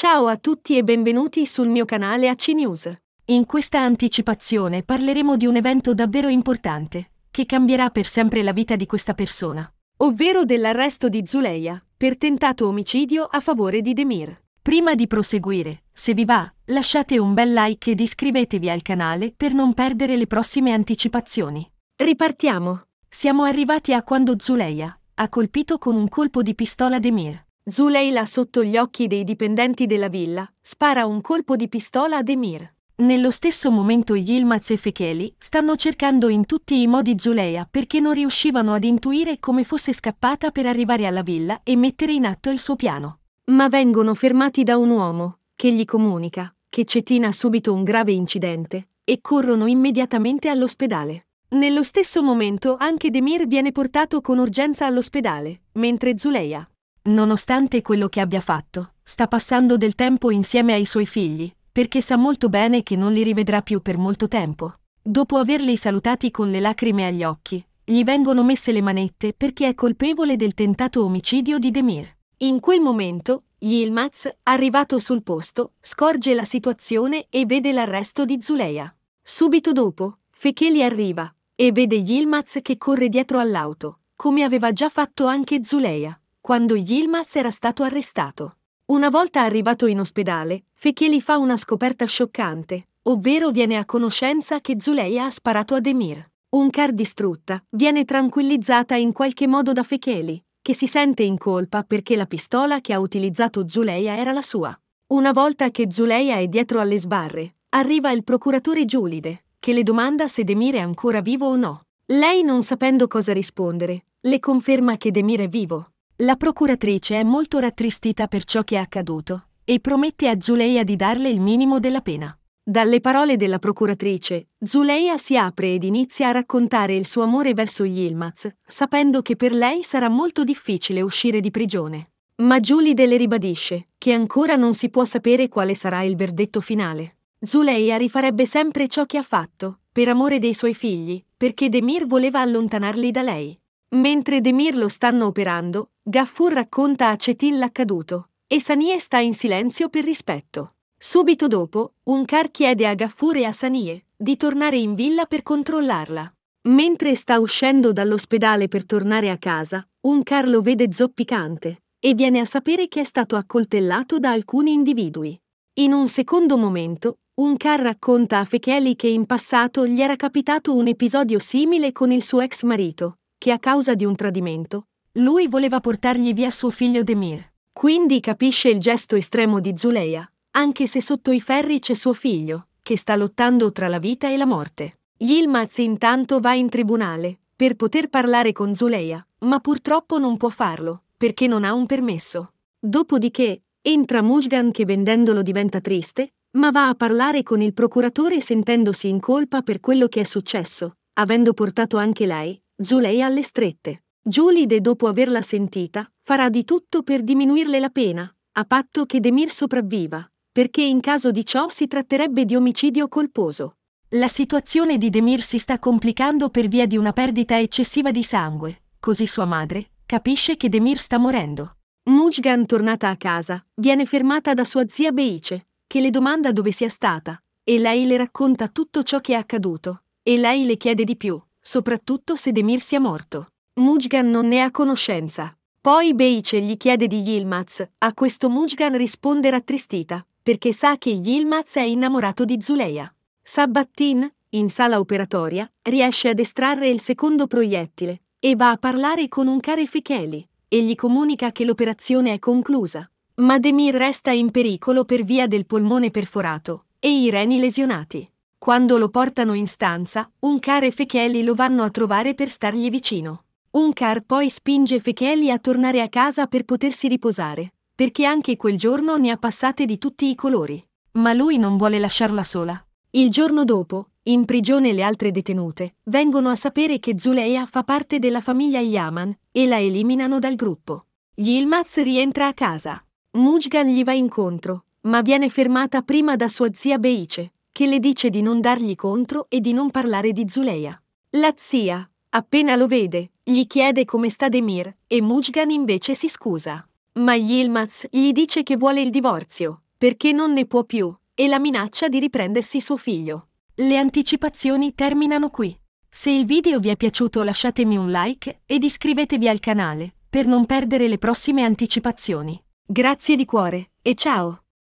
Ciao a tutti e benvenuti sul mio canale AC News. In questa anticipazione parleremo di un evento davvero importante, che cambierà per sempre la vita di questa persona. Ovvero dell'arresto di Zuleia, per tentato omicidio a favore di Demir. Prima di proseguire, se vi va, lasciate un bel like ed iscrivetevi al canale per non perdere le prossime anticipazioni. Ripartiamo. Siamo arrivati a quando Zuleia ha colpito con un colpo di pistola Demir. Zuleila sotto gli occhi dei dipendenti della villa, spara un colpo di pistola ad Emir. Nello stesso momento Yilmaz e Fekeli stanno cercando in tutti i modi Zuleia perché non riuscivano ad intuire come fosse scappata per arrivare alla villa e mettere in atto il suo piano. Ma vengono fermati da un uomo, che gli comunica che Cetina ha subito un grave incidente e corrono immediatamente all'ospedale. Nello stesso momento anche Demir viene portato con urgenza all'ospedale, mentre Zuleia Nonostante quello che abbia fatto, sta passando del tempo insieme ai suoi figli, perché sa molto bene che non li rivedrà più per molto tempo. Dopo averli salutati con le lacrime agli occhi, gli vengono messe le manette perché è colpevole del tentato omicidio di Demir. In quel momento, Yilmaz, arrivato sul posto, scorge la situazione e vede l'arresto di Zuleia. Subito dopo, Fekeli arriva e vede Yilmaz che corre dietro all'auto, come aveva già fatto anche Zuleia quando Yilmaz era stato arrestato. Una volta arrivato in ospedale, Fekeli fa una scoperta scioccante, ovvero viene a conoscenza che Zuleia ha sparato a Demir. Un car distrutta, viene tranquillizzata in qualche modo da Fekeli, che si sente in colpa perché la pistola che ha utilizzato Zuleia era la sua. Una volta che Zuleia è dietro alle sbarre, arriva il procuratore Giulide, che le domanda se Demir è ancora vivo o no. Lei, non sapendo cosa rispondere, le conferma che Demir è vivo, la procuratrice è molto rattristita per ciò che è accaduto e promette a Zuleia di darle il minimo della pena. Dalle parole della procuratrice, Zuleia si apre ed inizia a raccontare il suo amore verso Yilmaz, sapendo che per lei sarà molto difficile uscire di prigione. Ma Giulide le ribadisce che ancora non si può sapere quale sarà il verdetto finale. Zuleia rifarebbe sempre ciò che ha fatto, per amore dei suoi figli, perché Demir voleva allontanarli da lei. Mentre Demir lo stanno operando, Gaffur racconta a Cetin l'accaduto e Sanie sta in silenzio per rispetto. Subito dopo, Unkar chiede a Gaffur e a Sanie di tornare in villa per controllarla. Mentre sta uscendo dall'ospedale per tornare a casa, Unkar lo vede zoppicante e viene a sapere che è stato accoltellato da alcuni individui. In un secondo momento, Unkar racconta a Fekeli che in passato gli era capitato un episodio simile con il suo ex marito, che a causa di un tradimento lui voleva portargli via suo figlio Demir. Quindi capisce il gesto estremo di Zuleia, anche se sotto i ferri c'è suo figlio, che sta lottando tra la vita e la morte. Yilmaz intanto va in tribunale, per poter parlare con Zuleia, ma purtroppo non può farlo, perché non ha un permesso. Dopodiché, entra Mujgan che vendendolo diventa triste, ma va a parlare con il procuratore sentendosi in colpa per quello che è successo, avendo portato anche lei, Zuleia alle strette. Giulide, dopo averla sentita, farà di tutto per diminuirle la pena, a patto che Demir sopravviva, perché in caso di ciò si tratterebbe di omicidio colposo. La situazione di Demir si sta complicando per via di una perdita eccessiva di sangue, così sua madre capisce che Demir sta morendo. Mujgan, tornata a casa, viene fermata da sua zia Beice, che le domanda dove sia stata, e lei le racconta tutto ciò che è accaduto, e lei le chiede di più, soprattutto se Demir sia morto. Mujgan non ne ha conoscenza. Poi Beice gli chiede di Yilmaz, a questo Mujgan risponde rattristita, perché sa che Yilmaz è innamorato di Zuleia. Sabattin, in sala operatoria, riesce ad estrarre il secondo proiettile e va a parlare con un care Ficheli e gli comunica che l'operazione è conclusa. Ma Demir resta in pericolo per via del polmone perforato e i reni lesionati. Quando lo portano in stanza, un care Ficheli lo vanno a trovare per stargli vicino. Unkar poi spinge Fecheli a tornare a casa per potersi riposare, perché anche quel giorno ne ha passate di tutti i colori. Ma lui non vuole lasciarla sola. Il giorno dopo, in prigione le altre detenute vengono a sapere che Zuleia fa parte della famiglia Yaman e la eliminano dal gruppo. Yilmaz rientra a casa. Mujgan gli va incontro, ma viene fermata prima da sua zia Beice, che le dice di non dargli contro e di non parlare di Zuleia. La zia, Appena lo vede, gli chiede come sta Demir e Mujgan invece si scusa. Ma Yilmaz gli dice che vuole il divorzio, perché non ne può più, e la minaccia di riprendersi suo figlio. Le anticipazioni terminano qui. Se il video vi è piaciuto lasciatemi un like ed iscrivetevi al canale, per non perdere le prossime anticipazioni. Grazie di cuore, e ciao!